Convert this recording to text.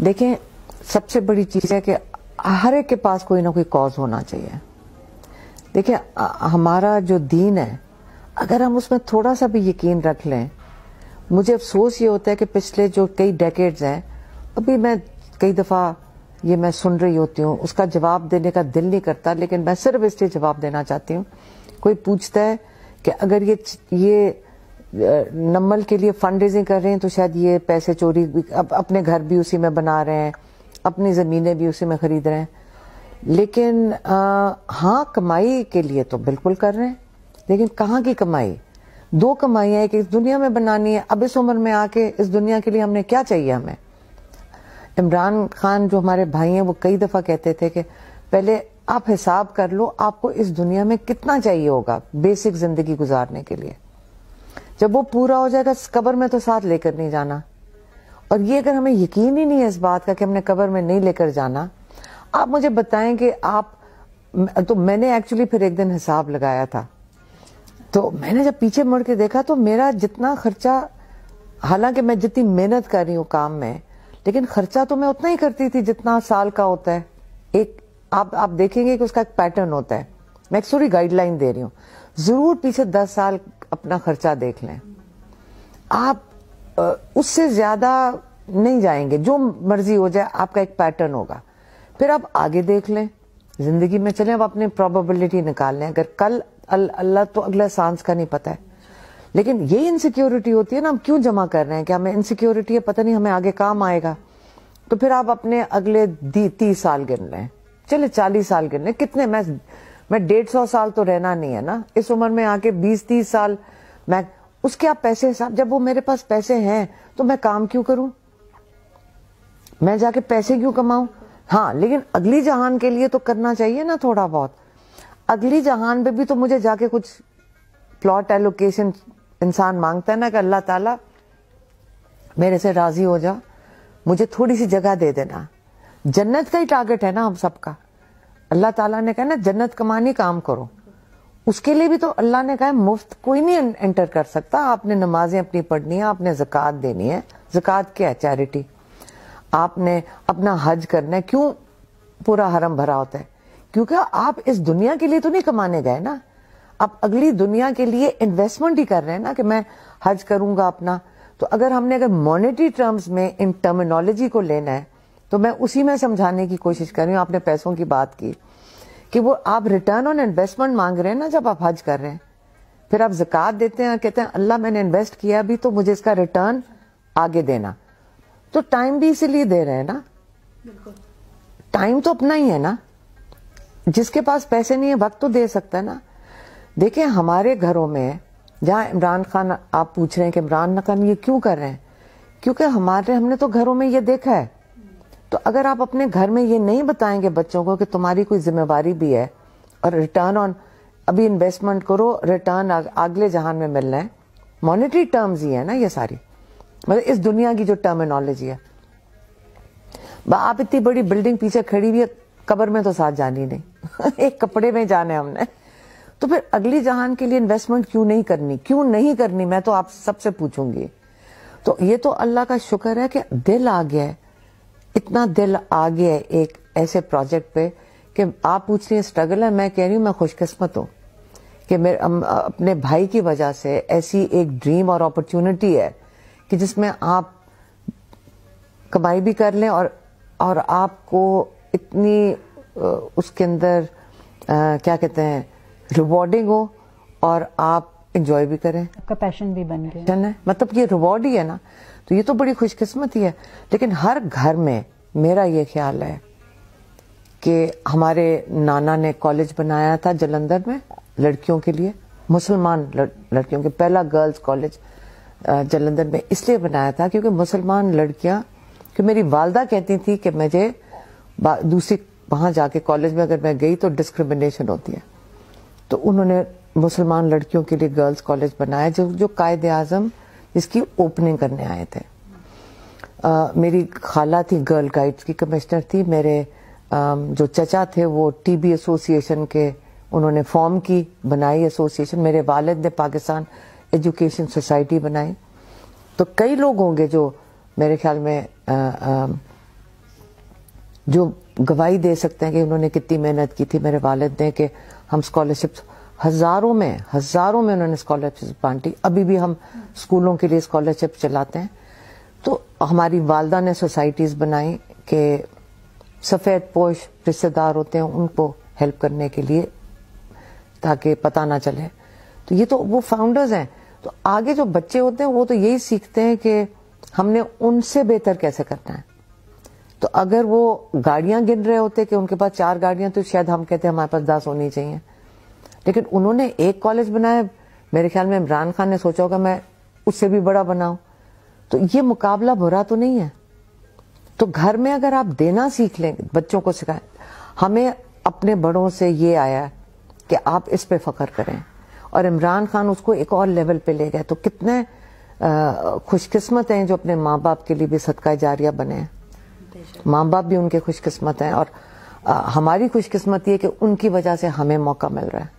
देखें सबसे बड़ी चीज़ है कि हर एक के पास कोई ना कोई कॉज होना चाहिए देखिए हमारा जो दीन है अगर हम उसमें थोड़ा सा भी यकीन रख लें मुझे अफसोस ये होता है कि पिछले जो कई डेकेड्स हैं अभी मैं कई दफ़ा ये मैं सुन रही होती हूँ उसका जवाब देने का दिल नहीं करता लेकिन मैं सिर्फ इसलिए जवाब देना चाहती हूँ कोई पूछता है कि अगर ये ये नमल के लिए फंड रेजिंग कर रहे हैं तो शायद ये पैसे चोरी अब अपने घर भी उसी में बना रहे हैं अपनी ज़मीनें भी उसी में ख़रीद रहे हैं लेकिन आ, हाँ कमाई के लिए तो बिल्कुल कर रहे हैं लेकिन कहाँ की कमाई दो कमाइयाँ एक इस दुनिया में बनानी है अब इस उम्र में आके इस दुनिया के लिए हमने क्या चाहिए हमें इमरान खान जो हमारे भाई हैं वो कई दफ़ा कहते थे कि पहले आप हिसाब कर लो आपको इस दुनिया में कितना चाहिए होगा बेसिक ज़िंदगी गुजारने के लिए जब वो पूरा हो जाएगा कबर में तो साथ लेकर नहीं जाना और ये अगर हमें यकीन ही नहीं है इस बात का कि हमने कबर में नहीं लेकर जाना आप मुझे बताएं कि आप तो मैंने एक्चुअली फिर एक दिन हिसाब लगाया था तो मैंने जब पीछे मुड़ के देखा तो मेरा जितना खर्चा हालांकि मैं जितनी मेहनत कर रही हूँ काम में लेकिन खर्चा तो मैं उतना ही करती थी जितना साल का होता है एक आप आप देखेंगे कि उसका एक पैटर्न होता है मैं एक सॉरी गाइडलाइन दे रही हूँ जरूर पीछे दस साल अपना खर्चा देख लें आप उससे ज़्यादा नहीं जाएंगे जो मर्जी हो जाए आपका एक पैटर्न होगा फिर आप आगे देख लें ज़िंदगी में चलें आप अपने प्रोबेबिलिटी निकाल लें अगर कल अल्लाह तो अगला सांस का नहीं पता है लेकिन ये इनसिक्योरिटी होती है ना हम क्यों जमा कर रहे हैं कि हमें इनसिक्योरिटी है पता नहीं हमें आगे काम आएगा तो फिर आप अपने अगले तीस साल गिन लें चले चालीस साल गिन लें कितने मैं मैं डेढ़ सौ साल तो रहना नहीं है ना इस उम्र में आके बीस तीस साल मैं उसके आप पैसे साहब जब वो मेरे पास पैसे हैं तो मैं काम क्यों करूं मैं जाके पैसे क्यों कमाऊं हाँ लेकिन अगली जहान के लिए तो करना चाहिए ना थोड़ा बहुत अगली जहान पे भी तो मुझे जाके कुछ प्लॉट एलोकेशन इंसान मांगता है ना कि अल्लाह ताला मेरे से राजी हो जा मुझे थोड़ी सी जगह दे देना जन्नत का ही टारगेट है ना हम सबका अल्लाह ताला ने कहा ना जन्नत कमानी काम करो उसके लिए भी तो अल्लाह ने कहा मुफ्त कोई नहीं एंटर कर सकता आपने नमाजें अपनी पढ़नी है आपने जक़ात देनी है जक़ात क्या है चैरिटी आपने अपना हज करना है क्यों पूरा हरम भरा होता है क्योंकि आप इस दुनिया के लिए तो नहीं कमाने गए ना आप अगली दुनिया के लिए इन्वेस्टमेंट ही कर रहे हैं ना कि मैं हज करूंगा अपना तो अगर हमने अगर मॉनेटरी टर्म्स में इन टर्मिनोलॉजी को लेना है तो मैं उसी में समझाने की कोशिश कर रही हूँ आपने पैसों की बात की कि वो आप रिटर्न ऑन इन्वेस्टमेंट मांग रहे हैं ना जब आप हज कर रहे हैं फिर आप जक़ात देते हैं कहते हैं अल्लाह मैंने इन्वेस्ट किया अभी तो मुझे इसका रिटर्न आगे देना तो टाइम भी इसीलिए दे रहे हैं ना टाइम तो अपना ही है ना जिसके पास पैसे नहीं है वक्त तो दे सकता है ना देखिए हमारे घरों में जहां इमरान खान आप पूछ रहे हैं कि इमरान खान ये क्यों कर रहे हैं क्योंकि हमारे हमने तो घरों में ये देखा है तो अगर आप अपने घर में ये नहीं बताएंगे बच्चों को कि तुम्हारी कोई जिम्मेवारी भी है और रिटर्न ऑन अभी इन्वेस्टमेंट करो रिटर्न अगले जहान में मिलना है मॉनेटरी टर्म्स ही है ना ये सारी मतलब इस दुनिया की जो टर्मिनोलॉजी है आप इतनी बड़ी बिल्डिंग पीछे खड़ी हुई है कबर में तो साथ जानी नहीं एक कपड़े में जाने हमने तो फिर अगली जहान के लिए इन्वेस्टमेंट क्यों नहीं करनी क्यों नहीं करनी मैं तो आप सबसे पूछूंगी तो ये तो अल्लाह का शुक्र है कि दिल आ गया है इतना दिल आ गया एक ऐसे प्रोजेक्ट पे कि आप पूछ रही है स्ट्रगल है मैं कह रही हूँ मैं खुशकिस्मत हूँ कि मेरे अपने भाई की वजह से ऐसी एक ड्रीम और अपॉर्चुनिटी है कि जिसमें आप कमाई भी कर लें और और आपको इतनी उसके अंदर क्या कहते हैं रिवॉर्डिंग हो और आप इंजॉय भी करें आपका पैशन भी बन गया है मतलब ये रिवॉर्ड ही है ना तो ये तो बड़ी खुशकिस्मती है लेकिन हर घर में मेरा ये ख्याल है कि हमारे नाना ने कॉलेज बनाया था जलंधर में लड़कियों के लिए मुसलमान लड़, लड़कियों के पहला गर्ल्स कॉलेज जलंधर में इसलिए बनाया था क्योंकि मुसलमान लड़कियां कि मेरी वालदा कहती थी कि मुझे दूसरी वहां जाके कॉलेज में अगर मैं गई तो डिस्क्रिमिनेशन होती है तो उन्होंने मुसलमान लड़कियों के लिए गर्ल्स कॉलेज बनाया जो जो कायद अजम जिसकी ओपनिंग करने आए थे आ, मेरी खाला थी गर्ल गाइड्स की कमिश्नर थी मेरे आ, जो चचा थे वो टीबी एसोसिएशन के उन्होंने फॉर्म की बनाई एसोसिएशन मेरे वालद ने पाकिस्तान एजुकेशन सोसाइटी बनाई तो कई लोग होंगे जो मेरे ख्याल में आ, आ, जो गवाही दे सकते हैं कि उन्होंने कितनी मेहनत की थी मेरे वालद ने कि हम स्कॉलरशिप्स हज़ारों में हज़ारों में उन्होंने स्कॉलरशिप बांटी अभी भी हम स्कूलों के लिए स्कॉलरशिप चलाते हैं तो हमारी वालदा ने सोसाइटीज़ बनाई कि सफ़ेद पोष रिश्तेदार होते हैं उनको हेल्प करने के लिए ताकि पता ना चले तो ये तो वो फाउंडर्स हैं तो आगे जो बच्चे होते हैं वो तो यही सीखते हैं कि हमने उनसे बेहतर कैसे करना है तो अगर वो गाड़ियां गिन रहे होते कि उनके पास चार गाड़ियां तो शायद हम कहते हैं हमारे पास दस होनी चाहिए लेकिन उन्होंने एक कॉलेज बनाया मेरे ख्याल में इमरान खान ने सोचा होगा मैं उससे भी बड़ा बनाऊं तो ये मुकाबला बुरा तो नहीं है तो घर में अगर आप देना सीख लें बच्चों को सिखाए हमें अपने बड़ों से ये आया कि आप इस पे फख्र करें और इमरान खान उसको एक और लेवल पे ले गए तो कितने खुशकिस्मत हैं जो अपने माँ बाप के लिए भी सदका जारिया बने हैं माँ बाप भी उनके खुशकिस्मत हैं और आ, हमारी खुशकिस्मत ये कि उनकी वजह से हमें मौका मिल रहा है